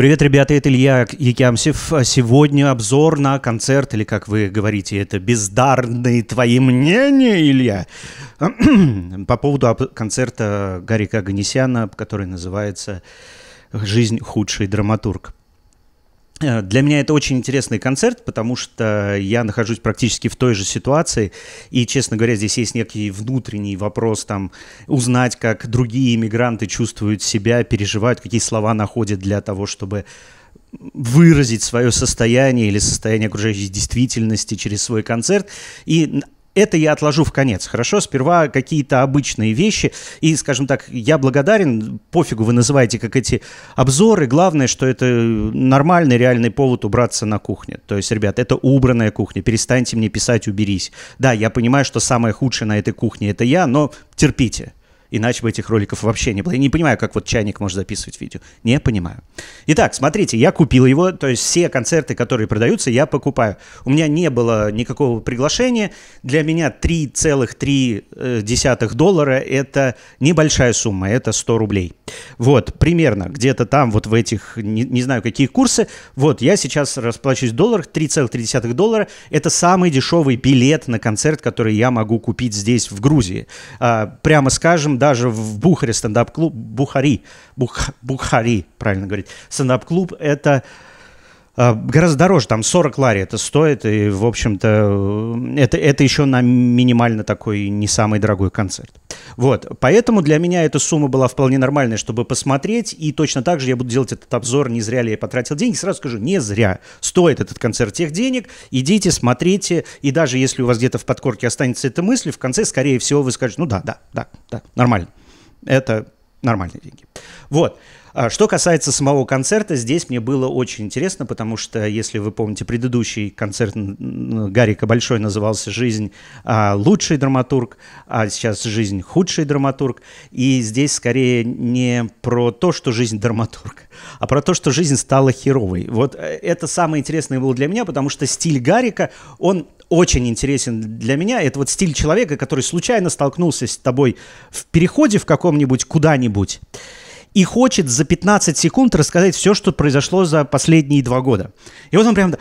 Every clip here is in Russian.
Привет, ребята, это Илья Якямсев. Сегодня обзор на концерт, или, как вы говорите, это бездарные твои мнения, Илья. По поводу концерта Гарика Аганесяна, который называется «Жизнь худший драматург». Э, для меня это очень интересный концерт, потому что я нахожусь практически в той же ситуации, и, честно говоря, здесь есть некий внутренний вопрос, там, узнать, как другие иммигранты чувствуют себя, переживают, какие слова находят для того, чтобы выразить свое состояние или состояние окружающей действительности через свой концерт. И это я отложу в конец, хорошо? Сперва какие-то обычные вещи. И, скажем так, я благодарен, пофигу вы называете как эти обзоры. Главное, что это нормальный, реальный повод убраться на кухне. То есть, ребят, это убранная кухня. Перестаньте мне писать, уберись. Да, я понимаю, что самое худшее на этой кухне это я, но терпите. Иначе бы этих роликов вообще не было. Я не понимаю, как вот чайник может записывать видео. Не понимаю. Итак, смотрите, я купил его, то есть все концерты, которые продаются, я покупаю. У меня не было никакого приглашения. Для меня 3,3 э, доллара – это небольшая сумма, это 100 рублей. Вот, примерно, где-то там, вот в этих, не, не знаю, какие курсы. Вот, я сейчас расплачусь в долларах, 3,3 доллара. Это самый дешевый билет на концерт, который я могу купить здесь, в Грузии. А, прямо скажем, даже в Бухаре стендап-клуб, Бухари, Бух, Бухари, правильно говорить, стендап-клуб, это... А, гораздо дороже, там 40 лари это стоит, и, в общем-то, э, это, это еще на минимально такой не самый дорогой концерт. Вот, поэтому для меня эта сумма была вполне нормальной, чтобы посмотреть, и точно так же я буду делать этот обзор, не зря ли я потратил деньги, сразу скажу, не зря, стоит этот концерт тех денег, идите, смотрите, и даже если у вас где-то в подкорке останется эта мысль, в конце, скорее всего, вы скажете, ну да, да, да, да, нормально. Это нормальные деньги. Вот. А что касается самого концерта, здесь мне было очень интересно, потому что, если вы помните, предыдущий концерт Гарика Большой назывался «Жизнь а, лучший драматург», а сейчас «Жизнь худший драматург». И здесь скорее не про то, что жизнь драматург, а про то, что жизнь стала херовой. Вот э, это самое интересное было для меня, потому что стиль Гарика, он очень интересен для меня. Это вот стиль человека, который случайно столкнулся с тобой в переходе в каком-нибудь куда-нибудь и хочет за 15 секунд рассказать все, что произошло за последние два года. И вот он прям...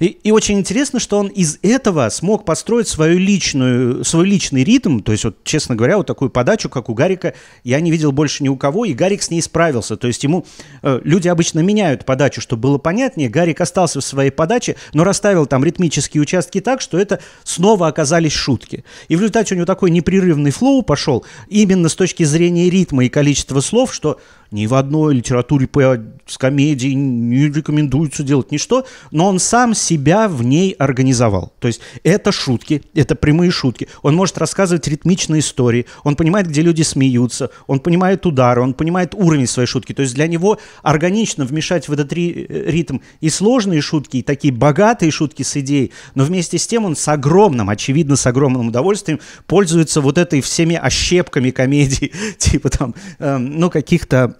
И, и очень интересно, что он из этого смог построить свою личную, свой личный ритм, то есть, вот, честно говоря, вот такую подачу, как у Гарика, я не видел больше ни у кого, и Гарик с ней справился. То есть ему... Э, люди обычно меняют подачу, чтобы было понятнее. Гарик остался в своей подаче, но расставил там ритмические участки так, что это снова оказались шутки. И в результате у него такой непрерывный флоу пошел именно с точки зрения ритма и количества количество слов, что ни в одной литературе по, с комедией не рекомендуется делать ничто, но он сам себя в ней организовал. То есть это шутки, это прямые шутки. Он может рассказывать ритмичные истории, он понимает, где люди смеются, он понимает удары, он понимает уровень своей шутки. То есть для него органично вмешать в этот ри- э, ритм и сложные шутки, и такие богатые шутки с идеей, но вместе с тем он с огромным, очевидно, с огромным удовольствием пользуется вот этой всеми ощепками комедии, типа там, эм, ну, каких-то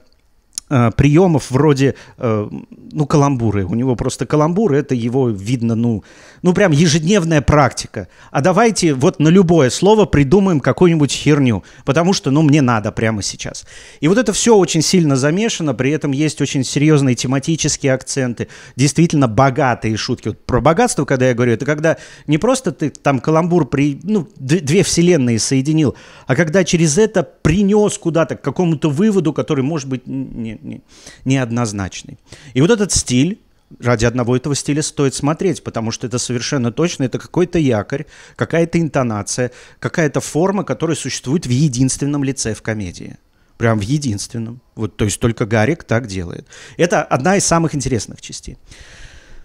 э, приемов вроде, э, ну, каламбуры. У него просто каламбур, это его видно, ну, ну, прям ежедневная практика. А давайте вот на любое слово придумаем какую-нибудь херню, потому что, ну, мне надо прямо сейчас. И вот это все очень сильно замешано, при этом есть очень серьезные тематические акценты, действительно богатые шутки. Вот про богатство, когда я говорю, это когда не просто ты там каламбур, при, ну, две вселенные соединил, а когда через это принес куда-то к какому-то выводу, который, может быть, не, не, не, неоднозначный. И вот этот стиль, ради одного этого стиля стоит смотреть, потому что это совершенно точно, это какой-то якорь, какая-то интонация, какая-то форма, которая существует в единственном лице в комедии. Прям в единственном. Вот, то есть только Гарик так делает. Это одна из самых интересных частей.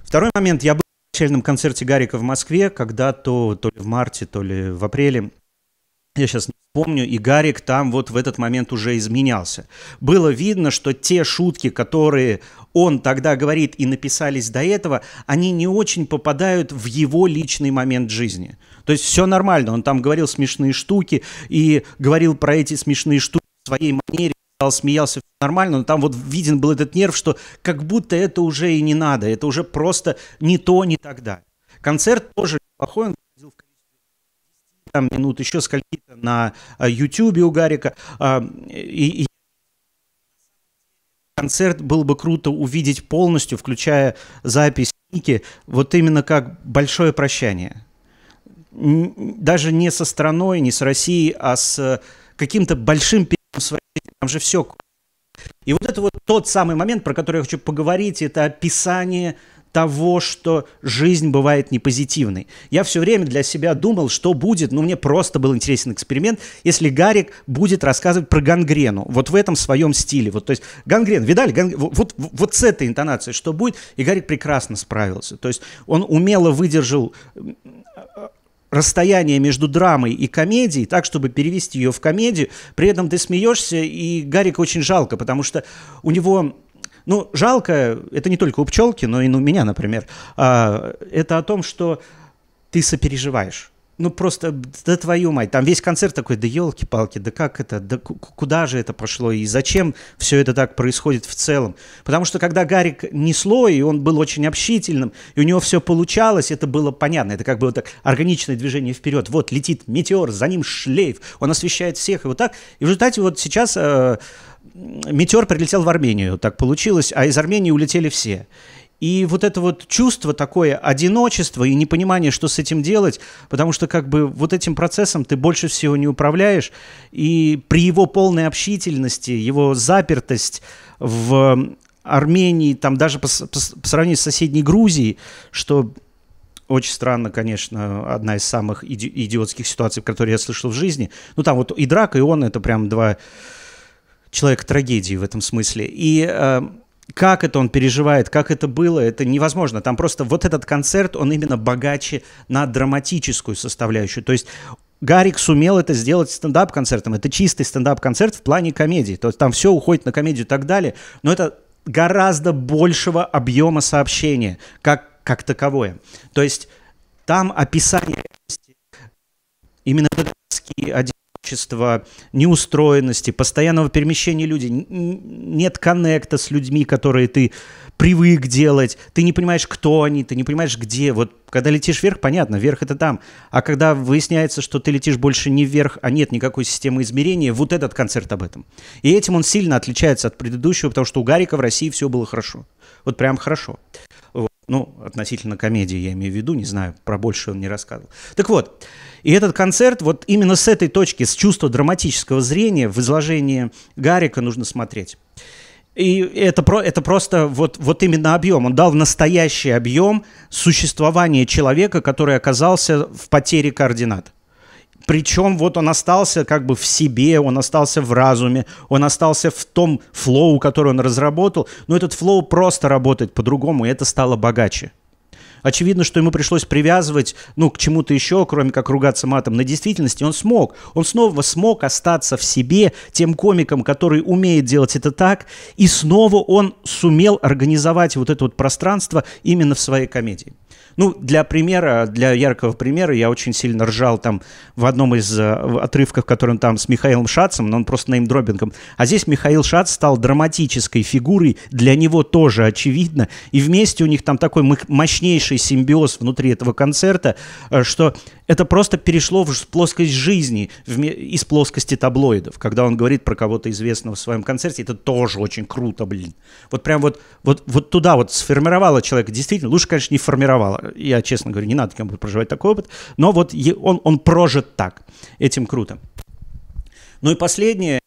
Второй момент. Я был в начальном концерте Гарика в Москве когда-то, то ли в марте, то ли в апреле. Я сейчас помню, и Гарик там вот в этот момент уже изменялся. Было видно, что те шутки, которые он тогда говорит и написались до этого, они не очень попадают в его личный момент жизни. То есть все нормально, он там говорил смешные штуки и говорил про эти смешные штуки в своей манере, смеялся, все нормально, но там вот виден был этот нерв, что как будто это уже и не надо, это уже просто не то, не тогда. Концерт тоже плохой, он там минут, еще скольки то на YouTube э, у Гарика. А, и, и концерт было бы круто увидеть полностью, включая запись Ники, вот именно как большое прощание. Даже не со страной, не с Россией, а с э, каким-то большим периодом Там же все. И вот это вот тот самый момент, про который я хочу поговорить, это описание – того, что жизнь бывает не позитивной. Я все время для себя думал, что будет, ну мне просто был интересен эксперимент, если Гарик будет рассказывать про гангрену, вот в этом своем стиле. Вот, то есть гангрен, видали, гангрен, вот, вот с этой интонацией что будет, и Гарик прекрасно справился. То есть он умело выдержал э, расстояние между драмой и комедией, так, чтобы перевести ее в комедию. При этом ты смеешься, и Гарик очень жалко, потому что у него ну, жалко, это не только у пчелки, но и у ну, меня, например, а, это о том, что ты сопереживаешь. Ну просто, да твою мать, там весь концерт такой, да елки-палки, да как это, да куда же это пошло и зачем все это так происходит в целом. Потому что когда Гарик несло, и он был очень общительным, и у него все получалось, это было понятно, это как бы вот так органичное движение вперед, вот летит метеор, за ним шлейф, он освещает всех, и вот так. И в результате вот сейчас... Э, метеор прилетел в Армению, так получилось, а из Армении улетели все. И вот это вот чувство такое одиночество и непонимание, что с этим делать, потому что как бы вот этим процессом ты больше всего не управляешь, и при его полной общительности, его запертость в Армении, там даже по, по, по сравнению с соседней Грузией, что очень странно, конечно, одна из самых иди идиотских ситуаций, которые я слышал в жизни. Ну там вот и драка, и он, это прям два человек трагедии в этом смысле. И э, как это он переживает, как это было, это невозможно. Там просто вот этот концерт, он именно богаче на драматическую составляющую. То есть Гарик сумел это сделать стендап-концертом. Это чистый стендап-концерт в плане комедии. То есть там все уходит на комедию и так далее. Но это гораздо большего объема сообщения, как, как таковое. То есть там описание именно один одиночества, неустроенности, постоянного перемещения людей, нет коннекта с людьми, которые ты привык делать, ты не понимаешь, кто они, ты не понимаешь, где. Вот когда летишь вверх, понятно, вверх это там. А когда выясняется, что ты летишь больше не вверх, а нет никакой системы измерения, вот этот концерт об этом. И этим он сильно отличается от предыдущего, потому что у Гарика в России все было хорошо. Вот прям хорошо. Ну, относительно комедии я имею в виду, не знаю, про больше он не рассказывал. Так вот, и этот концерт вот именно с этой точки, с чувства драматического зрения в изложении Гарика нужно смотреть. И это, про, это просто вот, вот именно объем. Он дал настоящий объем существования человека, который оказался в потере координат. Причем вот он остался как бы в себе, он остался в разуме, он остался в том флоу, который он разработал. Но этот флоу просто работает по-другому, и это стало богаче. Очевидно, что ему пришлось привязывать, ну, к чему-то еще, кроме как ругаться матом. На действительности он смог. Он снова смог остаться в себе тем комиком, который умеет делать это так. И снова он сумел организовать вот это вот пространство именно в своей комедии. Ну, для примера, для яркого примера, я очень сильно ржал там в одном из э, отрывков, который он там с Михаилом Шацем, но он просто неймдробингом. А здесь Михаил Шац стал драматической фигурой, для него тоже очевидно. И вместе у них там такой мощнейший сильнейший симбиоз внутри этого концерта, э, что это просто перешло в плоскость жизни, из плоскости таблоидов. Когда он говорит про кого-то известного в своем концерте, это тоже очень круто, блин. Вот прям вот, вот, вот туда вот сформировало человека. Действительно, лучше, конечно, не формировало. Я, честно говоря, не надо кому-то проживать такой опыт. Но вот он, он прожит так. Этим круто. Ну и последнее,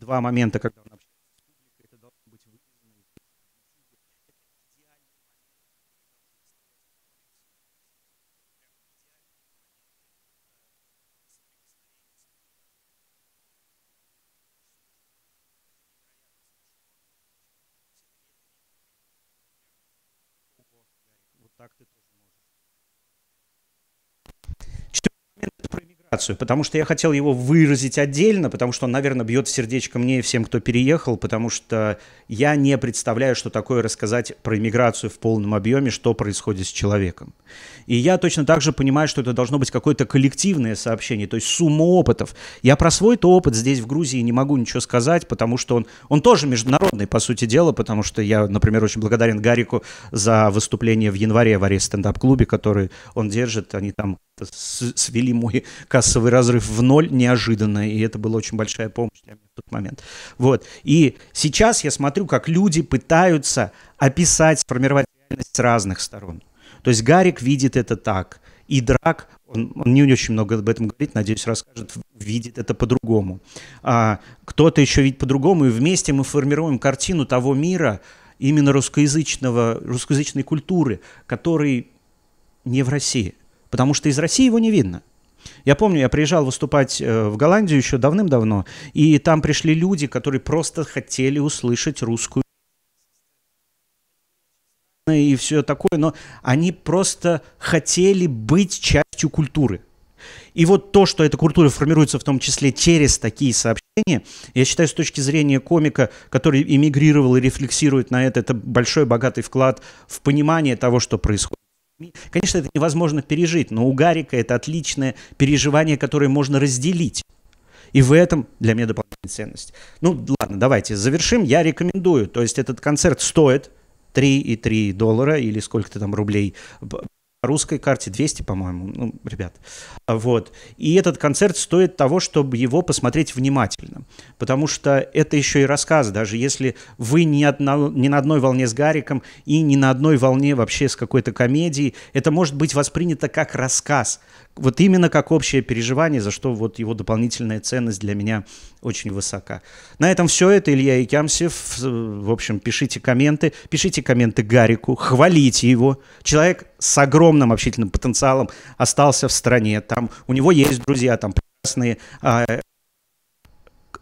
два момента, когда ситуацию, потому что я хотел его выразить отдельно, потому что он, наверное, бьет сердечко мне и всем, кто переехал, потому что я не представляю, что такое рассказать про иммиграцию в полном объеме, что происходит с человеком. И я точно так же понимаю, что это должно быть какое-то коллективное сообщение, то есть сумма опытов. Я про свой-то опыт здесь, в Грузии, не могу ничего сказать, потому что он, он тоже международный, по сути дела, потому что я, например, очень благодарен Гарику за выступление в январе в Арес стендап-клубе, который он держит. Они там свели мой кассовый разрыв в ноль неожиданно, и это была очень большая помощь для меня в тот момент. Вот. И сейчас я смотрю, как люди пытаются описать, сформировать реальность с разных сторон. То есть Гарик видит это так, и Драк, он, он не очень много об этом говорит, надеюсь, расскажет, видит это по-другому. А, кто-то еще видит по-другому, и вместе мы формируем картину того мира, именно русскоязычного, русскоязычной культуры, который не в России – потому что из России его не видно. Я помню, я приезжал выступать э, в Голландию еще давным-давно, и там пришли люди, которые просто хотели услышать русскую и все такое, но они просто хотели быть частью культуры. И вот то, что эта культура формируется в том числе через такие сообщения, я считаю, с точки зрения комика, который эмигрировал и рефлексирует на это, это большой богатый вклад в понимание того, что происходит. Конечно, это невозможно пережить, но у Гарика это отличное переживание, которое можно разделить. И в этом для меня дополнительная ценность. Ну, ладно, давайте завершим. Я рекомендую. То есть этот концерт стоит 3,3 доллара или сколько-то там рублей русской карте 200, по-моему, ну, ребят. А, вот. И этот концерт стоит того, чтобы его посмотреть внимательно, потому что это еще и рассказ, даже если вы не, одно, не на одной волне с Гариком и не на одной волне вообще с какой-то комедией, это может быть воспринято как рассказ, вот именно как общее переживание, за что вот его дополнительная ценность для меня очень высока. На этом все. Это Илья Икямсев. В общем, пишите комменты. Пишите комменты Гарику. Хвалите его. Человек с огромным общительным потенциалом остался в стране. Там у него есть друзья, там прекрасные э, а,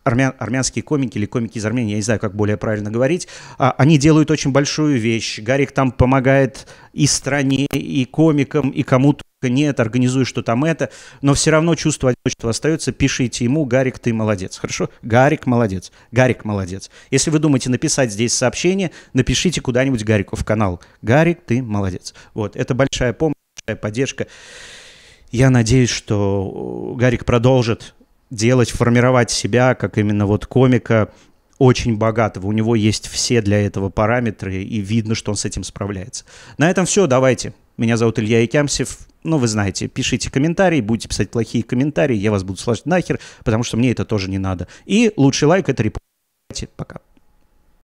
армян, армянские комики или комики из Армении, я не знаю, как более правильно говорить, а, они делают очень большую вещь. Гарик там помогает и стране, и комикам, и кому-то нет, организуй, что там это, но все равно чувство одиночества остается, пишите ему, Гарик, ты молодец, хорошо? Гарик молодец, Гарик молодец. Если вы думаете написать здесь сообщение, напишите куда-нибудь Гарику в канал. Гарик, ты молодец. Вот, это большая помощь, большая поддержка. Я надеюсь, что э, Гарик продолжит делать, формировать себя как именно вот комика, очень богатого. У него есть все для этого параметры, и видно, что он с этим справляется. На этом все. Давайте. Меня зовут Илья Якямсев. Ну, вы знаете, пишите комментарии, будете писать плохие комментарии, я вас буду слать нахер, потому что мне это тоже не надо. И лучший лайк — это репорт. Пока.